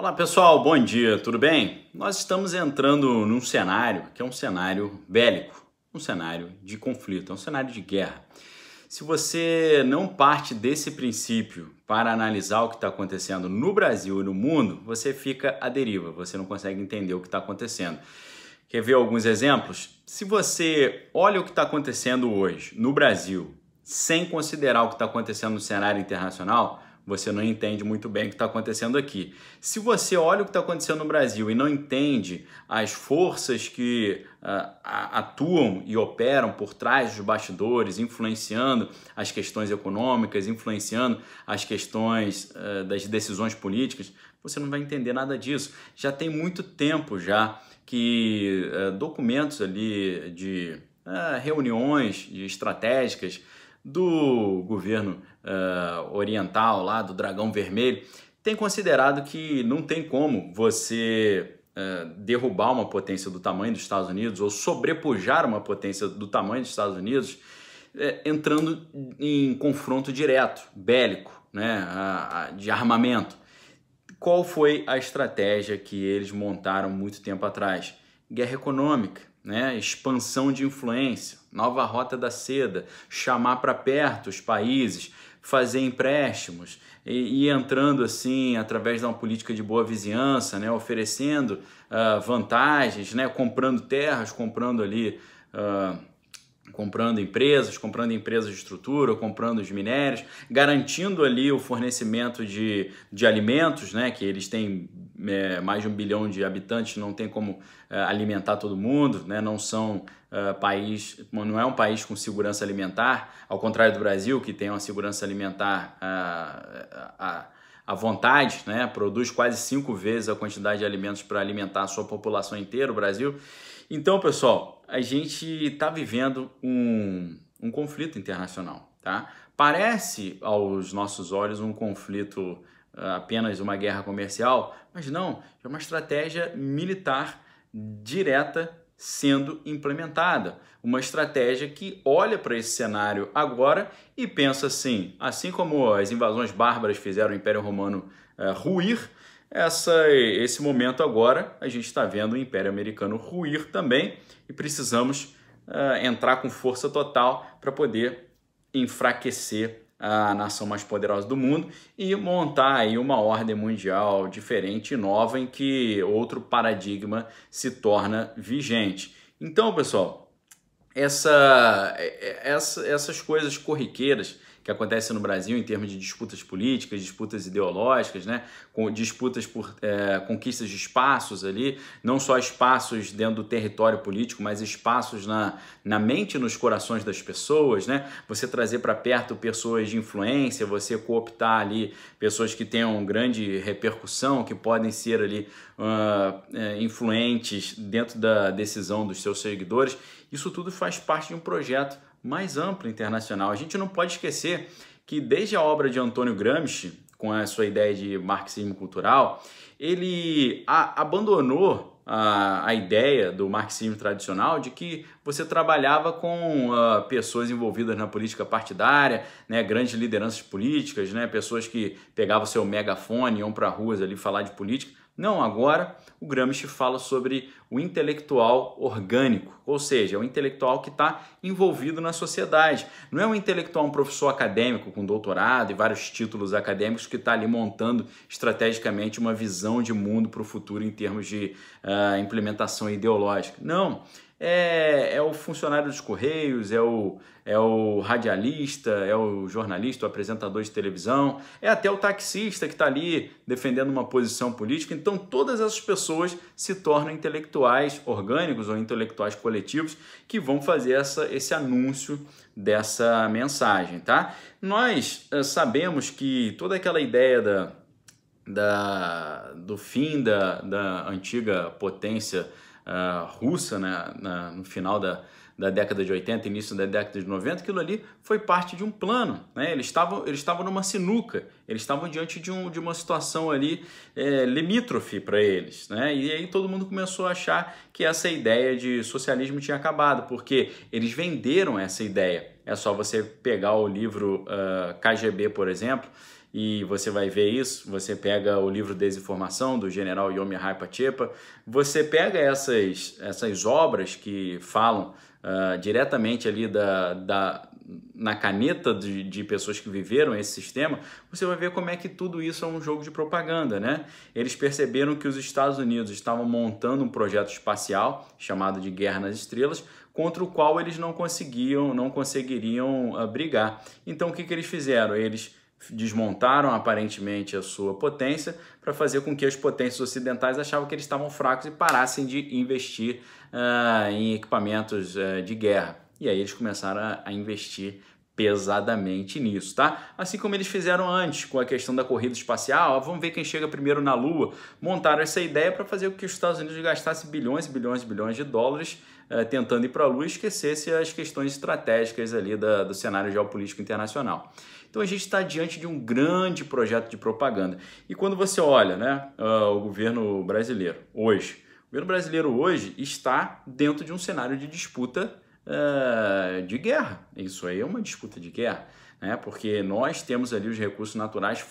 Olá pessoal, bom dia, tudo bem? Nós estamos entrando num cenário que é um cenário bélico, um cenário de conflito, é um cenário de guerra. Se você não parte desse princípio para analisar o que está acontecendo no Brasil e no mundo, você fica à deriva, você não consegue entender o que está acontecendo. Quer ver alguns exemplos? Se você olha o que está acontecendo hoje no Brasil, sem considerar o que está acontecendo no cenário internacional, você não entende muito bem o que está acontecendo aqui. Se você olha o que está acontecendo no Brasil e não entende as forças que uh, atuam e operam por trás dos bastidores, influenciando as questões econômicas, influenciando as questões uh, das decisões políticas, você não vai entender nada disso. Já tem muito tempo já que uh, documentos ali de reuniões de estratégicas do governo uh, oriental lá, do dragão vermelho, tem considerado que não tem como você uh, derrubar uma potência do tamanho dos Estados Unidos ou sobrepujar uma potência do tamanho dos Estados Unidos uh, entrando em confronto direto, bélico, né, de armamento. Qual foi a estratégia que eles montaram muito tempo atrás? Guerra econômica, né, expansão de influência nova rota da seda, chamar para perto os países, fazer empréstimos e, e, entrando assim através de uma política de boa vizinhança, né, oferecendo uh, vantagens, né, comprando terras, comprando ali uh, comprando empresas, comprando empresas de estrutura, comprando os minérios, garantindo ali o fornecimento de, de alimentos, né, que eles têm é, mais de um bilhão de habitantes, não tem como é, alimentar todo mundo, né, não são é, país, não é um país com segurança alimentar, ao contrário do Brasil, que tem uma segurança alimentar a, a, a vontade, né, produz quase cinco vezes a quantidade de alimentos para alimentar a sua população inteira, o Brasil. Então, pessoal, a gente está vivendo um, um conflito internacional, tá? Parece aos nossos olhos um conflito ah, apenas uma guerra comercial, mas não, é uma estratégia militar direta sendo implementada. Uma estratégia que olha para esse cenário agora e pensa assim: assim como as invasões bárbaras fizeram o Império Romano uh, ruir, essa, esse momento agora, a gente está vendo o Império Americano ruir também e precisamos uh, entrar com força total para poder enfraquecer a nação mais poderosa do mundo e montar aí uma ordem mundial diferente e nova em que outro paradigma se torna vigente. Então, pessoal, essa, essa essas coisas corriqueiras que acontece no Brasil em termos de disputas políticas, disputas ideológicas, né? Com disputas por é, conquistas de espaços ali, não só espaços dentro do território político, mas espaços na, na mente e nos corações das pessoas, né? Você trazer para perto pessoas de influência, você cooptar ali pessoas que tenham grande repercussão, que podem ser ali uh, influentes dentro da decisão dos seus seguidores. Isso tudo faz parte de um projeto mais amplo internacional. A gente não pode esquecer que desde a obra de Antônio Gramsci, com a sua ideia de marxismo cultural, ele a, abandonou a, a, ideia do marxismo tradicional de que você trabalhava com a, ah, pessoas envolvidas na política partidária, né, grandes lideranças políticas, né, pessoas que pegavam seu megafone, iam para ruas ali falar de política. Não agora, o Gramsci fala sobre o intelectual orgânico, ou seja, o é intelectual que está envolvido na sociedade. Não é um intelectual, um professor acadêmico com doutorado e vários títulos acadêmicos que está ali montando estrategicamente uma visão de mundo para o futuro em termos de uh, implementação ideológica. Não é, é, o funcionário dos Correios, é o, é o radialista, é o jornalista, o apresentador de televisão, é até o taxista que está ali defendendo uma posição política. Então, todas essas pessoas se tornam intelectuais orgânicos ou intelectuais coletivos que vão fazer essa, esse anúncio dessa mensagem, tá? Nós é, sabemos que toda aquela ideia da, da, do fim da, da antiga potência uh, russa né, na, no final da, da década de 80, início da década de 90, aquilo ali foi parte de um plano. Né? Eles estavam eles estavam numa sinuca, eles estavam diante de, um, de uma situação ali é, limítrofe para eles. Né? E aí todo mundo começou a achar que essa ideia de socialismo tinha acabado, porque eles venderam essa ideia. É só você pegar o livro uh, ah, KGB, por exemplo, e você vai ver isso. Você pega o livro Desinformação, do general Yomi Chepa. você pega essas, essas obras que falam uh, diretamente ali da, da, na caneta de, de, pessoas que viveram esse sistema, você vai ver como é que tudo isso é um jogo de propaganda, né? Eles perceberam que os Estados Unidos estavam montando um projeto espacial chamado de Guerra nas Estrelas, contra o qual eles não conseguiam, não conseguiriam ah, brigar. Então o que, que eles fizeram? Eles desmontaram aparentemente a sua potência para fazer com que as potências ocidentais achavam que eles estavam fracos e parassem de investir uh, em equipamentos uh, de guerra. E aí eles começaram a, a investir pesadamente nisso, tá? Assim como eles fizeram antes com a questão da corrida espacial, vamos ver quem chega primeiro na Lua. Montaram essa ideia para fazer com que os Estados Unidos gastassem bilhões e bilhões e bilhões de dólares eh, tentando ir para a Lua e esquecesse as questões estratégicas ali da, do cenário geopolítico internacional. Então a gente está diante de um grande projeto de propaganda. E quando você olha né, uh, o governo brasileiro hoje, o governo brasileiro hoje está dentro de um cenário de disputa uh, de guerra. Isso aí é uma disputa de guerra, né, porque nós temos ali os recursos naturais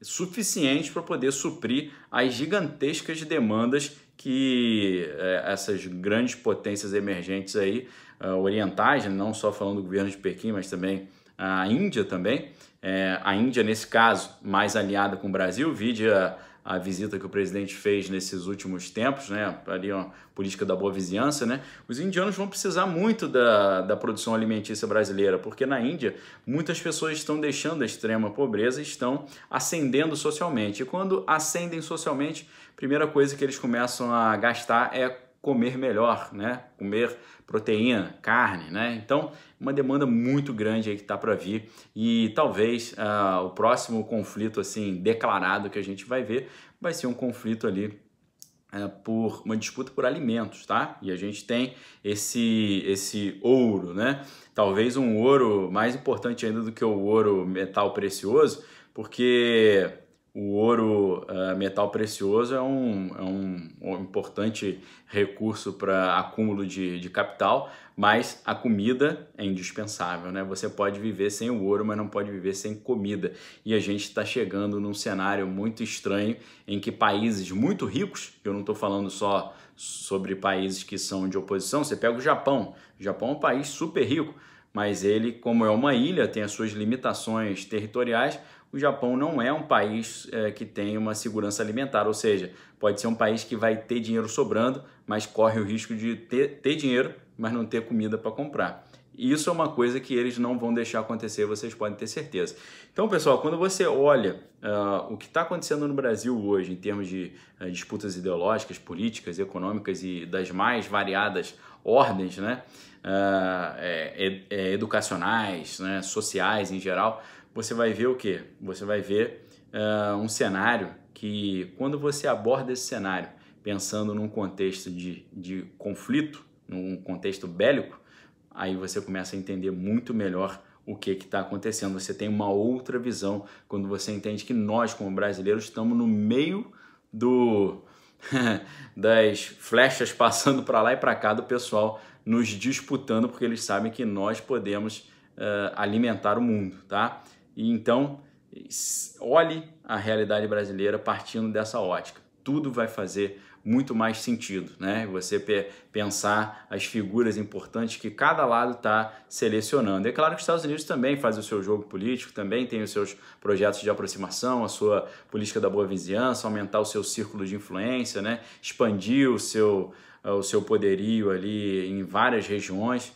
suficientes para poder suprir as gigantescas demandas que eh, essas grandes potências emergentes aí, ah, orientais, né, não só falando do governo de Pequim, mas também a Índia também. É, a Índia, nesse caso, mais aliada com o Brasil, vide a, a visita que o presidente fez nesses últimos tempos, né, ali a política da boa vizinhança, né, os indianos vão precisar muito da, da produção alimentícia brasileira, porque na Índia muitas pessoas estão deixando a extrema pobreza e estão ascendendo socialmente. E quando ascendem socialmente, a primeira coisa que eles começam a gastar é comer melhor, né? Comer proteína, carne, né? Então, uma demanda muito grande aí que tá para vir e talvez uh, o próximo conflito assim declarado que a gente vai ver vai ser um conflito ali uh, por uma disputa por alimentos, tá? E a gente tem esse esse ouro, né? Talvez um ouro mais importante ainda do que o ouro metal precioso, porque o ouro, uh, metal precioso, é um, é um, um importante recurso para acúmulo de, de capital, mas a comida é indispensável, né? Você pode viver sem o ouro, mas não pode viver sem comida. E a gente está chegando num cenário muito estranho em que países muito ricos, eu não estou falando só sobre países que são de oposição, você pega o Japão. O Japão é um país super rico, mas ele, como é uma ilha, tem as suas limitações territoriais o Japão não é um país é, que tem uma segurança alimentar, ou seja, pode ser um país que vai ter dinheiro sobrando, mas corre o risco de ter, ter dinheiro, mas não ter comida para comprar. Isso é uma coisa que eles não vão deixar acontecer, vocês podem ter certeza. Então, pessoal, quando você olha uh, o que está acontecendo no Brasil hoje em termos de uh, disputas ideológicas, políticas, econômicas e das mais variadas ordens, né, uh, é, é, educacionais, né, sociais em geral, você vai ver o que? Você vai ver uh, um cenário que, quando você aborda esse cenário pensando num contexto de, de conflito, num contexto bélico, aí você começa a entender muito melhor o que está acontecendo. Você tem uma outra visão quando você entende que nós, como brasileiros, estamos no meio do das flechas passando para lá e para cá do pessoal nos disputando porque eles sabem que nós podemos uh, alimentar o mundo, tá? E então, olhe a realidade brasileira partindo dessa ótica. Tudo vai fazer muito mais sentido, né? Você pensar as figuras importantes que cada lado está selecionando. É claro que os Estados Unidos também faz o seu jogo político, também tem os seus projetos de aproximação, a sua política da boa vizinhança, aumentar o seu círculo de influência, né? Expandir o seu, o seu poderio ali em várias regiões.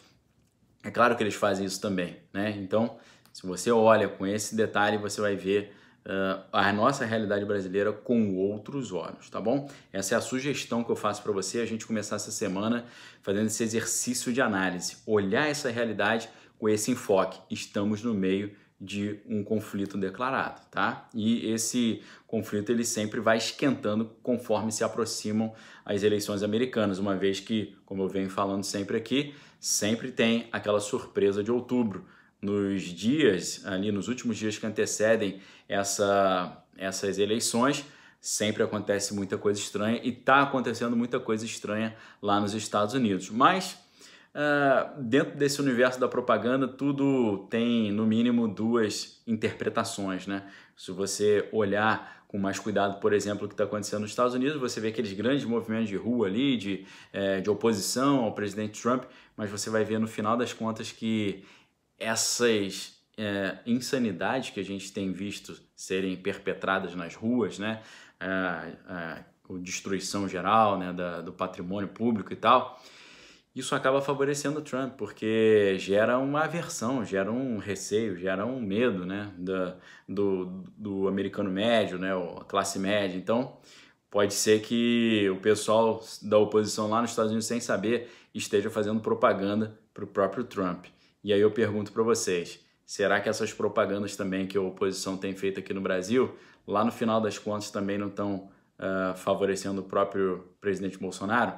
É claro que eles fazem isso também, né? Então se você olha com esse detalhe, você vai ver uh, a nossa realidade brasileira com outros olhos, tá bom? Essa é a sugestão que eu faço para você, a gente começar essa semana fazendo esse exercício de análise, olhar essa realidade com esse enfoque. Estamos no meio de um conflito declarado, tá? E esse conflito ele sempre vai esquentando conforme se aproximam as eleições americanas, uma vez que, como eu venho falando sempre aqui, sempre tem aquela surpresa de outubro nos dias, ali nos últimos dias que antecedem essa, essas eleições, sempre acontece muita coisa estranha e está acontecendo muita coisa estranha lá nos Estados Unidos. Mas uh, dentro desse universo da propaganda, tudo tem no mínimo duas interpretações, né? Se você olhar com mais cuidado, por exemplo, o que está acontecendo nos Estados Unidos, você vê aqueles grandes movimentos de rua ali, de, é, de oposição ao presidente Trump, mas você vai ver no final das contas que essas é, insanidades que a gente tem visto serem perpetradas nas ruas, né? É, é, destruição geral né? Da, do patrimônio público e tal, isso acaba favorecendo o Trump, porque gera uma aversão, gera um receio, gera um medo né? Da, do, do americano médio, né? a classe média. Então, pode ser que o pessoal da oposição lá nos Estados Unidos, sem saber, esteja fazendo propaganda para o próprio Trump. E aí eu pergunto para vocês, será que essas propagandas também que a oposição tem feito aqui no Brasil, lá no final das contas também não estão uh, favorecendo o próprio presidente Bolsonaro?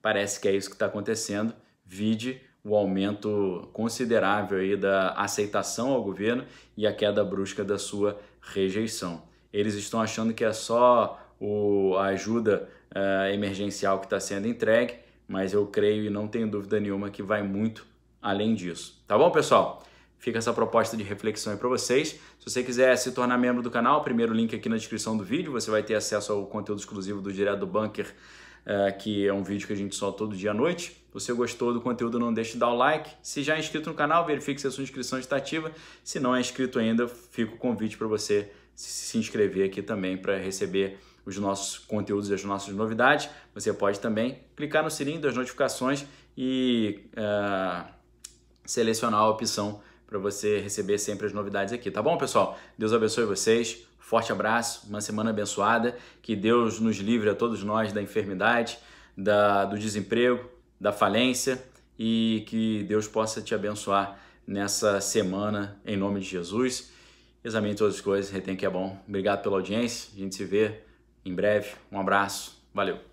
Parece que é isso que está acontecendo. Vide o aumento considerável aí da aceitação ao governo e a queda brusca da sua rejeição. Eles estão achando que é só o, a ajuda uh, emergencial que está sendo entregue, mas eu creio e não tenho dúvida nenhuma que vai muito além disso. Tá bom, pessoal? Fica essa proposta de reflexão aí para vocês. Se você quiser se tornar membro do canal, primeiro link aqui na descrição do vídeo, você vai ter acesso ao conteúdo exclusivo do Direto do Bunker, eh, que é um vídeo que a gente solta todo dia à noite. Se você gostou do conteúdo, não deixe de dar o like. Se já é inscrito no canal, verifique se a sua inscrição está ativa. Se não é inscrito ainda, fica o convite para você se inscrever aqui também para receber os nossos conteúdos e as nossas novidades. Você pode também clicar no sininho das notificações e... Uh selecionar a opção para você receber sempre as novidades aqui, tá bom, pessoal? Deus abençoe vocês. Forte abraço, uma semana abençoada. Que Deus nos livre a todos nós da enfermidade, da, do desemprego, da falência e que Deus possa te abençoar nessa semana, em nome de Jesus. Examine todas as coisas, retém que é bom. Obrigado pela audiência. A gente se vê em breve. Um abraço. Valeu.